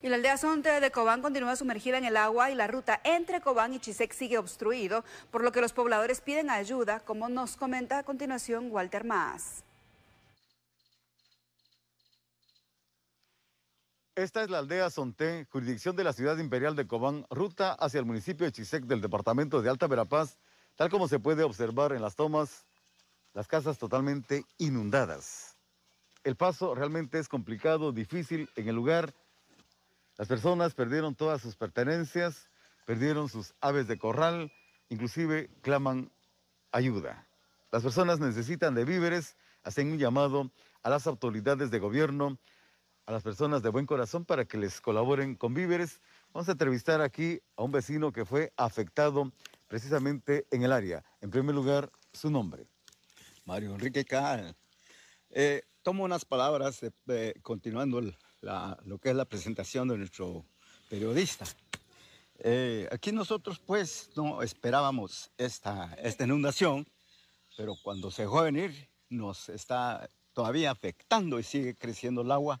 Y la aldea Sonte de Cobán continúa sumergida en el agua y la ruta entre Cobán y Chisec sigue obstruido, por lo que los pobladores piden ayuda, como nos comenta a continuación Walter Maas. Esta es la aldea sonte, jurisdicción de la ciudad imperial de Cobán, ruta hacia el municipio de Chisec del departamento de Alta Verapaz, tal como se puede observar en las tomas, las casas totalmente inundadas. El paso realmente es complicado, difícil en el lugar las personas perdieron todas sus pertenencias, perdieron sus aves de corral, inclusive claman ayuda. Las personas necesitan de víveres, hacen un llamado a las autoridades de gobierno, a las personas de buen corazón para que les colaboren con víveres. Vamos a entrevistar aquí a un vecino que fue afectado precisamente en el área. En primer lugar, su nombre. Mario Enrique Cal. Eh, tomo unas palabras eh, eh, continuando el, lo que es la presentación de nuestro periodista. Eh, aquí nosotros pues no esperábamos esta, esta inundación, pero cuando se dejó venir nos está todavía afectando y sigue creciendo el agua.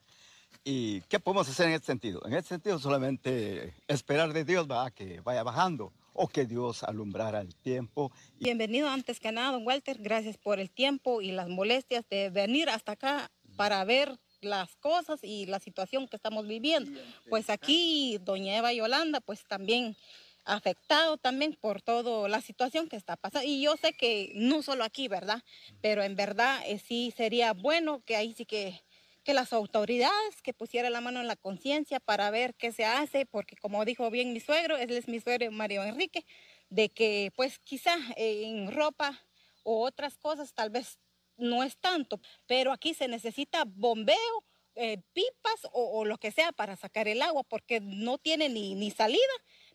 ¿Y qué podemos hacer en este sentido? En este sentido solamente esperar de Dios ¿verdad? que vaya bajando o que Dios alumbrara el tiempo. Bienvenido antes que nada, don Walter. Gracias por el tiempo y las molestias de venir hasta acá para ver las cosas y la situación que estamos viviendo. Pues, pues aquí doña Eva Yolanda pues también afectado también por toda la situación que está pasando. Y yo sé que no solo aquí, ¿verdad? Pero en verdad eh, sí sería bueno que ahí sí que, que las autoridades que pusieran la mano en la conciencia para ver qué se hace, porque como dijo bien mi suegro, él es mi suegro Mario Enrique, de que pues quizá eh, en ropa o otras cosas tal vez no es tanto, pero aquí se necesita bombeo, eh, pipas o, lo que sea para sacar el agua porque no tiene ni, ni salida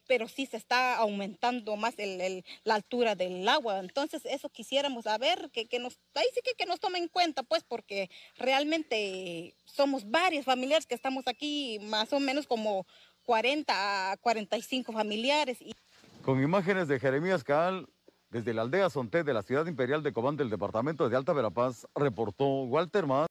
pero sí se está aumentando más el, la altura del agua. Entonces, eso quisiéramos saber, que, nos, ahí sí que, nos tomen en cuenta, pues, porque realmente somos varios familiares que estamos aquí, más o menos como 40 a 45 familiares. Con imágenes de Jeremías Cal desde la aldea Sonté de la ciudad imperial de Cobán del departamento de Alta Verapaz, reportó Walter Más.